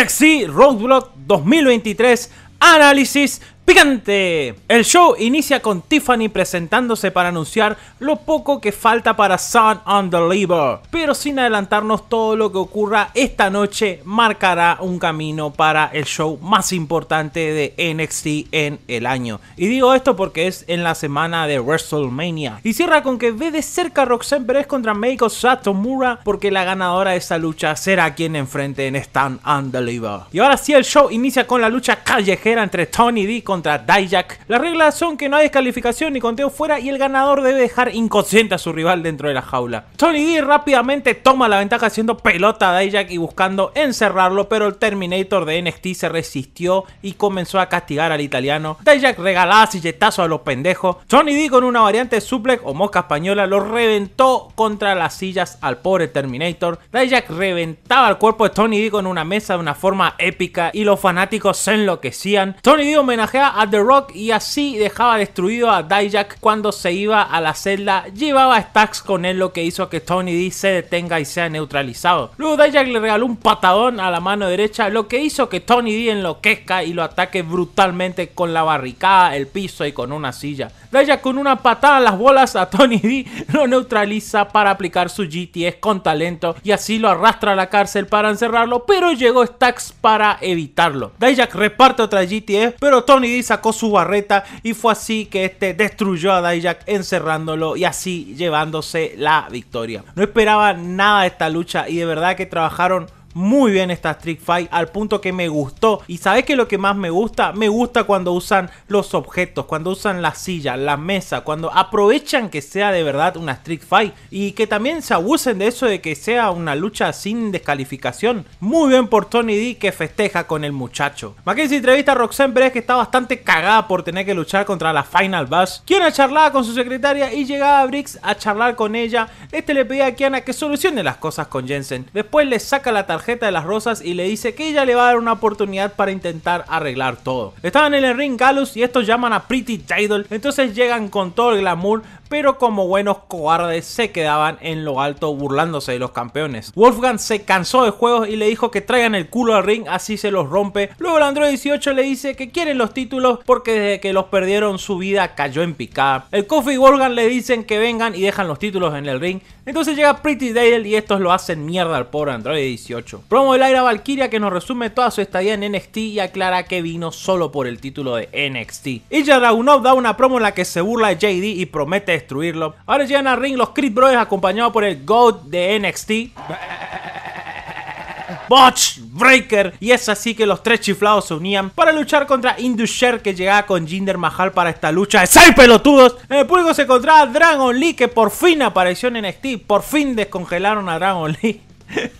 Taxi Roadblock 2023 Análisis picante. El show inicia con Tiffany presentándose para anunciar lo poco que falta para Sun on the Liver, pero sin adelantarnos todo lo que ocurra esta noche marcará un camino para el show más importante de NXT en el año. Y digo esto porque es en la semana de WrestleMania. Y cierra con que ve de cerca a Roxanne Perez contra Meiko Satomura porque la ganadora de esa lucha será quien enfrente en Stand on the Y ahora sí el show inicia con la lucha callejera entre Tony Dico contra Dijak. Las reglas son que no hay descalificación ni conteo fuera y el ganador debe dejar inconsciente a su rival dentro de la jaula. Tony D rápidamente toma la ventaja haciendo pelota a Dijak y buscando encerrarlo, pero el Terminator de NXT se resistió y comenzó a castigar al italiano. Dijak regalaba silletazo a los pendejos. Tony D con una variante suplex o mosca española lo reventó contra las sillas al pobre Terminator. Dijak reventaba el cuerpo de Tony D con una mesa de una forma épica y los fanáticos se enloquecían. Tony D homenajea a The Rock y así dejaba destruido a Dijak cuando se iba a la celda. Llevaba stacks con él lo que hizo que Tony D se detenga y sea neutralizado. Luego Dijak le regaló un patadón a la mano derecha lo que hizo que Tony D enloquezca y lo ataque brutalmente con la barricada, el piso y con una silla. Daya con una patada en las bolas a Tony D lo neutraliza para aplicar su GTS con talento y así lo arrastra a la cárcel para encerrarlo, pero llegó Stax para evitarlo. Dijak reparte otra GTS, pero Tony D sacó su barreta y fue así que este destruyó a Dijak encerrándolo y así llevándose la victoria. No esperaba nada de esta lucha y de verdad que trabajaron muy bien esta Street Fight al punto que me gustó. ¿Y sabes que lo que más me gusta? Me gusta cuando usan los objetos, cuando usan la silla, la mesa, cuando aprovechan que sea de verdad una Street Fight y que también se abusen de eso de que sea una lucha sin descalificación. Muy bien por Tony D que festeja con el muchacho. Mackenzie entrevista a Roxanne Pérez que está bastante cagada por tener que luchar contra la Final Boss. Kiana charlaba con su secretaria y llegaba a Briggs a charlar con ella. Este le pedía a Kiana que solucione las cosas con Jensen. Después le saca la tarjeta de las rosas y le dice que ella le va a dar una oportunidad para intentar arreglar todo. Estaban en el ring Galus y estos llaman a Pretty Tidal, entonces llegan con todo el glamour pero como buenos cobardes se quedaban en lo alto burlándose de los campeones. Wolfgang se cansó de juegos y le dijo que traigan el culo al ring, así se los rompe. Luego el Android 18 le dice que quieren los títulos porque desde que los perdieron su vida cayó en picada. El Kofi y Wolfgang le dicen que vengan y dejan los títulos en el ring. Entonces llega Pretty Dale y estos lo hacen mierda al pobre Android 18. Promo del aire Valkyria que nos resume toda su estadía en NXT y aclara que vino solo por el título de NXT. ella Dragunov da una promo en la que se burla de JD y promete destruirlo. Ahora llegan a ring los Creed Brothers acompañados por el GOAT de NXT. Botch Breaker y es así que los tres chiflados se unían para luchar contra Indusher que llegaba con Jinder Mahal para esta lucha de seis pelotudos. En el público se encontraba Dragon Lee que por fin apareció en NXT, por fin descongelaron a Dragon Lee.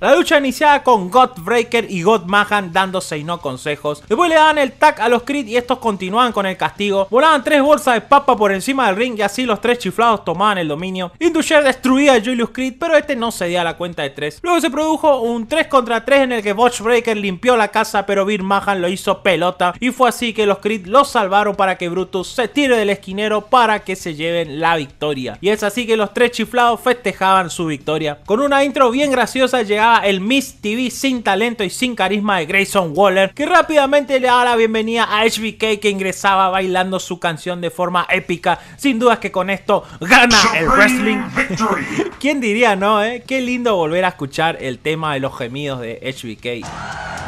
la lucha iniciada con Godbreaker y Godmahan y no consejos. Después le daban el tag a los crit y estos continuaban con el castigo. Volaban tres bolsas de papa por encima del ring y así los tres chiflados tomaban el dominio. Indusher destruía a Julius Creed, pero este no se a la cuenta de tres. Luego se produjo un 3 contra 3 en el que Breaker limpió la casa, pero Bill Mahan lo hizo pelota. Y fue así que los crit los salvaron para que Brutus se tire del esquinero para que se lleven la victoria. Y es así que los tres chiflados festejaban su victoria. Con una intro bien graciosa llegaba el Miss TV sin talento y sin carisma de Grayson Waller, que rápidamente le da la bienvenida a HBK que ingresaba bailando su canción de forma épica. Sin dudas que con esto gana el wrestling. Victory ¿Quién diría, no? Eh? Qué lindo volver a escuchar el tema de los gemidos de HBK.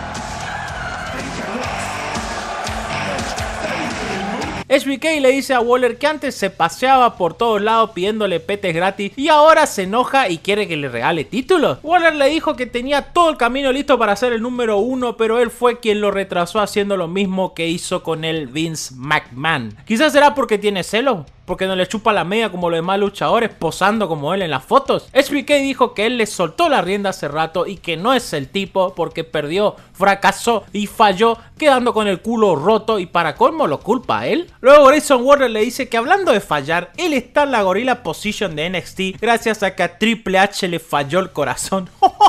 SBK le dice a Waller que antes se paseaba por todos lados pidiéndole petes gratis y ahora se enoja y quiere que le regale títulos. Waller le dijo que tenía todo el camino listo para ser el número uno, pero él fue quien lo retrasó haciendo lo mismo que hizo con el Vince McMahon. Quizás será porque tiene celos porque no le chupa la media como los demás luchadores posando como él en las fotos. SBK dijo que él le soltó la rienda hace rato y que no es el tipo porque perdió, fracasó y falló quedando con el culo roto y para colmo lo culpa a él. Luego Grayson Water le dice que hablando de fallar, él está en la gorila position de NXT gracias a que a Triple H le falló el corazón. ¡Oh!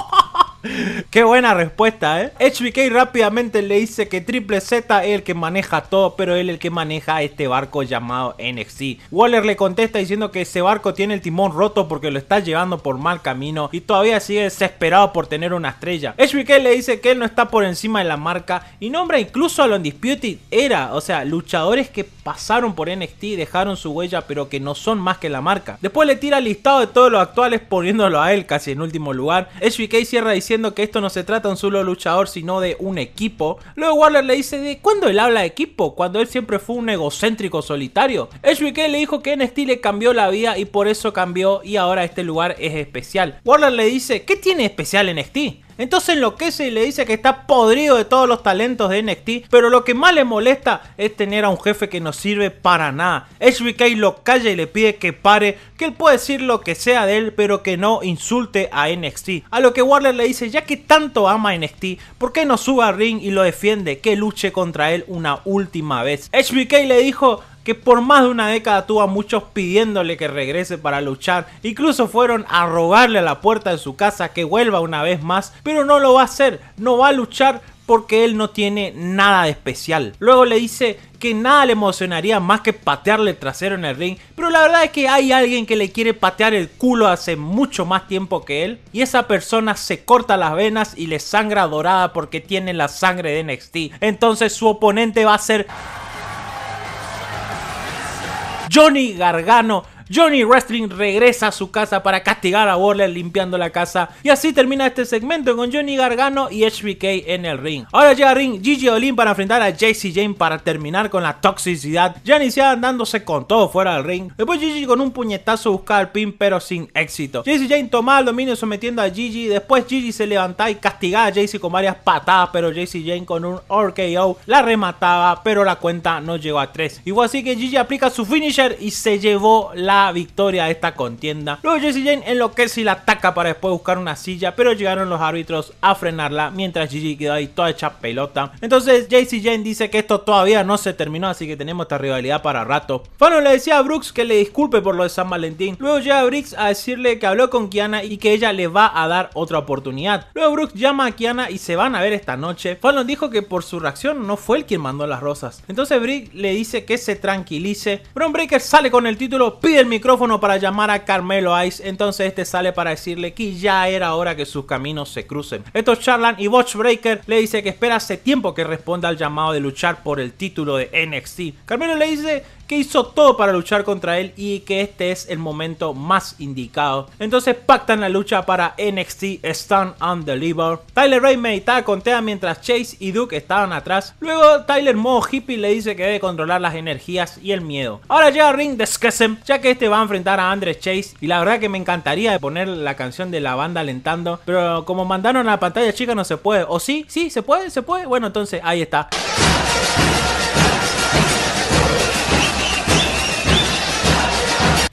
Qué buena respuesta, ¿eh? HBK rápidamente le dice que Triple Z es el que maneja todo, pero él es el que maneja este barco llamado NXT. Waller le contesta diciendo que ese barco tiene el timón roto porque lo está llevando por mal camino y todavía sigue desesperado por tener una estrella. HBK le dice que él no está por encima de la marca y nombra incluso a los Disputed Era, o sea, luchadores que pasaron por NXT y dejaron su huella, pero que no son más que la marca. Después le tira el listado de todos los actuales poniéndolo a él casi en último lugar. HBK cierra diciendo diciendo que esto no se trata de un solo luchador, sino de un equipo. Luego Warner le dice de cuándo él habla de equipo, cuando él siempre fue un egocéntrico solitario. HBK le dijo que NXT le cambió la vida y por eso cambió y ahora este lugar es especial. Warner le dice, ¿qué tiene especial NXT? Entonces enloquece y le dice que está podrido de todos los talentos de NXT, pero lo que más le molesta es tener a un jefe que no sirve para nada. HBK lo calla y le pide que pare, que él puede decir lo que sea de él, pero que no insulte a NXT. A lo que Warner le dice, ya que tanto ama a NXT, ¿por qué no suba a ring y lo defiende? Que luche contra él una última vez. HBK le dijo, que por más de una década tuvo a muchos pidiéndole que regrese para luchar, incluso fueron a rogarle a la puerta de su casa que vuelva una vez más, pero no lo va a hacer, no va a luchar porque él no tiene nada de especial. Luego le dice que nada le emocionaría más que patearle el trasero en el ring, pero la verdad es que hay alguien que le quiere patear el culo hace mucho más tiempo que él, y esa persona se corta las venas y le sangra dorada porque tiene la sangre de NXT. Entonces su oponente va a ser Johnny Gargano Johnny Wrestling regresa a su casa para castigar a Warler limpiando la casa. Y así termina este segmento con Johnny Gargano y HBK en el ring. Ahora llega ring Gigi Olin para enfrentar a JC Jane para terminar con la toxicidad. Ya iniciada dándose con todo fuera del ring. Después Gigi con un puñetazo busca el pin pero sin éxito. JC Jane toma el dominio sometiendo a Gigi. Después Gigi se levanta y castigaba a JC con varias patadas. Pero JC Jane con un RKO la remataba pero la cuenta no llegó a 3. Y fue así que Gigi aplica su finisher y se llevó la victoria de esta contienda. Luego JC Jane enloquece y la ataca para después buscar una silla, pero llegaron los árbitros a frenarla mientras Gigi quedó ahí toda hecha pelota. Entonces JC Jane dice que esto todavía no se terminó, así que tenemos esta rivalidad para rato. Fallon le decía a Brooks que le disculpe por lo de San Valentín. Luego llega Briggs a decirle que habló con Kiana y que ella le va a dar otra oportunidad. Luego Brooks llama a Kiana y se van a ver esta noche. Fallon dijo que por su reacción no fue el quien mandó las rosas. Entonces Briggs le dice que se tranquilice. Brown Breaker sale con el título, piden micrófono para llamar a Carmelo Ice, entonces este sale para decirle que ya era hora que sus caminos se crucen. Estos charlan y Watchbreaker le dice que espera hace tiempo que responda al llamado de luchar por el título de NXT. Carmelo le dice que hizo todo para luchar contra él y que este es el momento más indicado. Entonces pactan la lucha para NXT Stand and Deliver. Tyler Ray meditaba con TEA. mientras Chase y Duke estaban atrás. Luego Tyler modo hippie le dice que debe controlar las energías y el miedo. Ahora llega Ring de ya que este va a enfrentar a Andres Chase y la verdad que me encantaría poner la canción de la banda alentando, pero como mandaron a la pantalla chica no se puede. ¿O sí? ¿Sí? ¿Se puede? ¿Se puede? Bueno, entonces ahí está.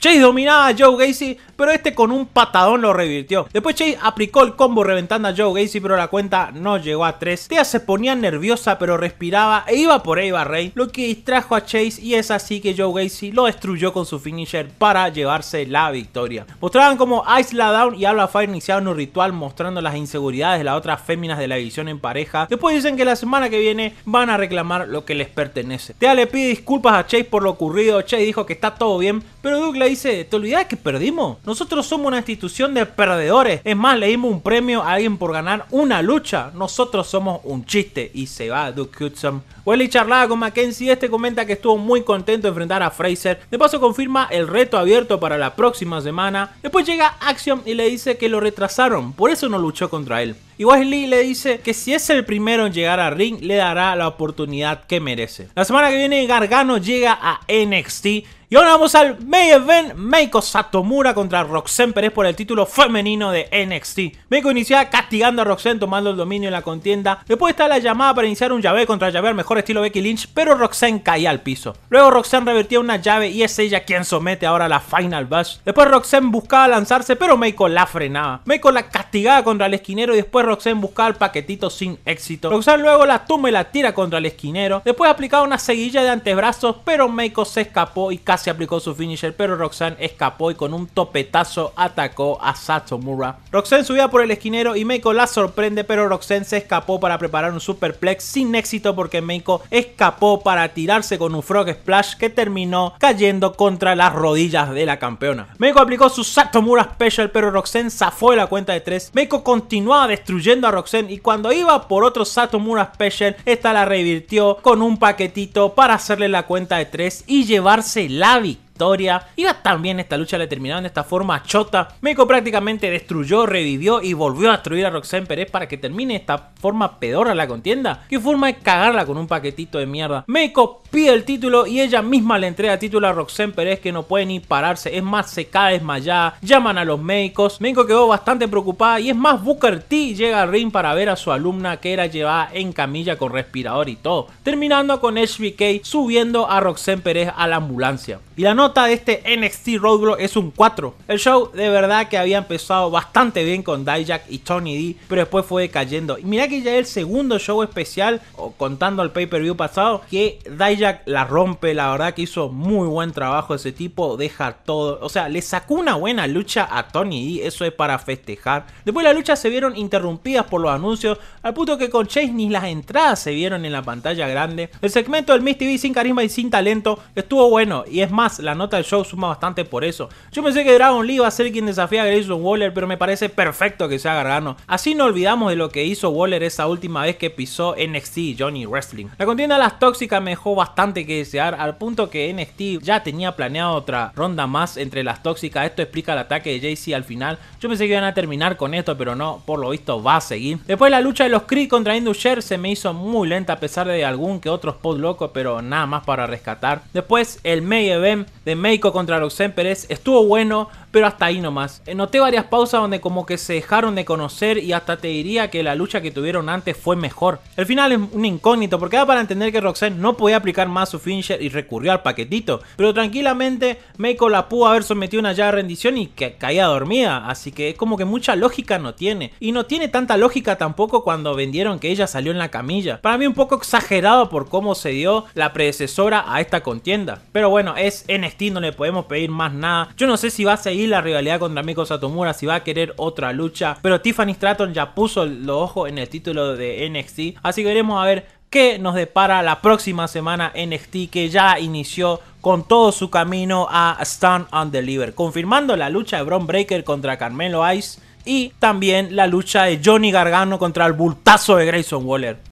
Chase dominaba a Joe Gacy, pero este con un patadón lo revirtió. Después Chase aplicó el combo reventando a Joe Gacy, pero la cuenta no llegó a 3. Tea se ponía nerviosa, pero respiraba e iba por Eva Rey, lo que distrajo a Chase y es así que Joe Gacy lo destruyó con su finisher para llevarse la victoria. Mostraban como Ice Down y Alba Fire iniciaban un ritual mostrando las inseguridades de las otras féminas de la división en pareja. Después dicen que la semana que viene van a reclamar lo que les pertenece. Tea le pide disculpas a Chase por lo ocurrido. Chase dijo que está todo bien, pero le dice, ¿te olvidas que perdimos? Nosotros somos una institución de perdedores. Es más, le dimos un premio a alguien por ganar una lucha. Nosotros somos un chiste. Y se va Duke Hudson. Welly charlaba con Mackenzie. Este comenta que estuvo muy contento de enfrentar a Fraser. De paso confirma el reto abierto para la próxima semana. Después llega Action y le dice que lo retrasaron. Por eso no luchó contra él. Y Wesley le dice que si es el primero en llegar a Ring, le dará la oportunidad que merece. La semana que viene, Gargano llega a NXT. Y ahora vamos al Main Event Meiko Satomura contra Roxanne Pérez por el título femenino de NXT. Meiko inicia castigando a Roxanne tomando el dominio en la contienda. Después está la llamada para iniciar un llave contra llave mejor estilo Becky Lynch, pero Roxanne caía al piso. Luego Roxanne revertía una llave y es ella quien somete ahora la Final Bash. Después Roxanne buscaba lanzarse, pero Meiko la frenaba. Meiko la castigaba contra el esquinero y después Roxanne busca el paquetito sin éxito. Roxanne luego la toma y la tira contra el esquinero. Después aplicaba una seguilla de antebrazos, pero Meiko se escapó y casi aplicó su finisher, pero Roxanne escapó y con un topetazo atacó a Satomura. Roxanne subía por el esquinero y Meiko la sorprende, pero Roxanne se escapó para preparar un superplex sin éxito porque Meiko escapó para tirarse con un frog splash que terminó cayendo contra las rodillas de la campeona. Meiko aplicó su Satomura Special, pero Roxanne zafó de la cuenta de 3. Meiko continuaba destruir Yendo a Roxanne. Y cuando iba por otro Satomura Special, esta la revirtió con un paquetito para hacerle la cuenta de 3 y llevarse la victoria y Iba tan bien esta lucha, le terminaron de esta forma chota. Meiko prácticamente destruyó, revivió y volvió a destruir a Roxanne Pérez para que termine esta forma peor a la contienda. Qué forma de cagarla con un paquetito de mierda. Meiko pide el título y ella misma le entrega título a Roxanne Pérez que no puede ni pararse. Es más, se cae desmayada. Llaman a los médicos. Meiko quedó bastante preocupada y es más, Booker T llega al ring para ver a su alumna que era llevada en camilla con respirador y todo. Terminando con HBK subiendo a Roxanne Pérez a la ambulancia. Y la nota de este NXT Roadblock es un 4. El show de verdad que había empezado bastante bien con Dijak y Tony D, pero después fue cayendo, Y mira que ya el segundo show especial, o contando al pay-per-view pasado, que Dijak la rompe, la verdad que hizo muy buen trabajo ese tipo, deja todo, o sea, le sacó una buena lucha a Tony D, eso es para festejar. Después las luchas se vieron interrumpidas por los anuncios, al punto que con Chase ni las entradas se vieron en la pantalla grande. El segmento del Miss TV sin carisma y sin talento estuvo bueno, y es más, la nota del show suma bastante por eso. Yo pensé que Dragon Lee iba a ser quien desafía a Grayson Waller, pero me parece perfecto que sea Gargano. Así no olvidamos de lo que hizo Waller esa última vez que pisó NXT Johnny Wrestling. La contienda de las tóxicas me dejó bastante que desear, al punto que NXT ya tenía planeado otra ronda más entre las tóxicas. Esto explica el ataque de JC al final. Yo pensé que iban a terminar con esto, pero no, por lo visto va a seguir. Después la lucha de los Creed contra Indusher se me hizo muy lenta a pesar de algún que otro spot loco, pero nada más para rescatar. Después el May Event de Meiko contra los emperes Estuvo bueno, pero hasta ahí nomás. Eh, noté varias pausas donde como que se dejaron de conocer y hasta te diría que la lucha que tuvieron antes fue mejor. El final es un incógnito porque da para entender que Roxanne no podía aplicar más su finisher y recurrió al paquetito, pero tranquilamente Meiko la pudo haber sometido una llave de rendición y que caía dormida, así que es como que mucha lógica no tiene. Y no tiene tanta lógica tampoco cuando vendieron que ella salió en la camilla. Para mí un poco exagerado por cómo se dio la predecesora a esta contienda. Pero bueno, es en Steam, no le podemos pedir más nada. Yo no sé si va a seguir y la rivalidad contra Miko Satomura si va a querer otra lucha. Pero Tiffany Stratton ya puso los ojos en el título de NXT, así que veremos a ver qué nos depara la próxima semana NXT que ya inició con todo su camino a Stand and Deliver, confirmando la lucha de Bron Breaker contra Carmelo Ice y también la lucha de Johnny Gargano contra el bultazo de Grayson Waller.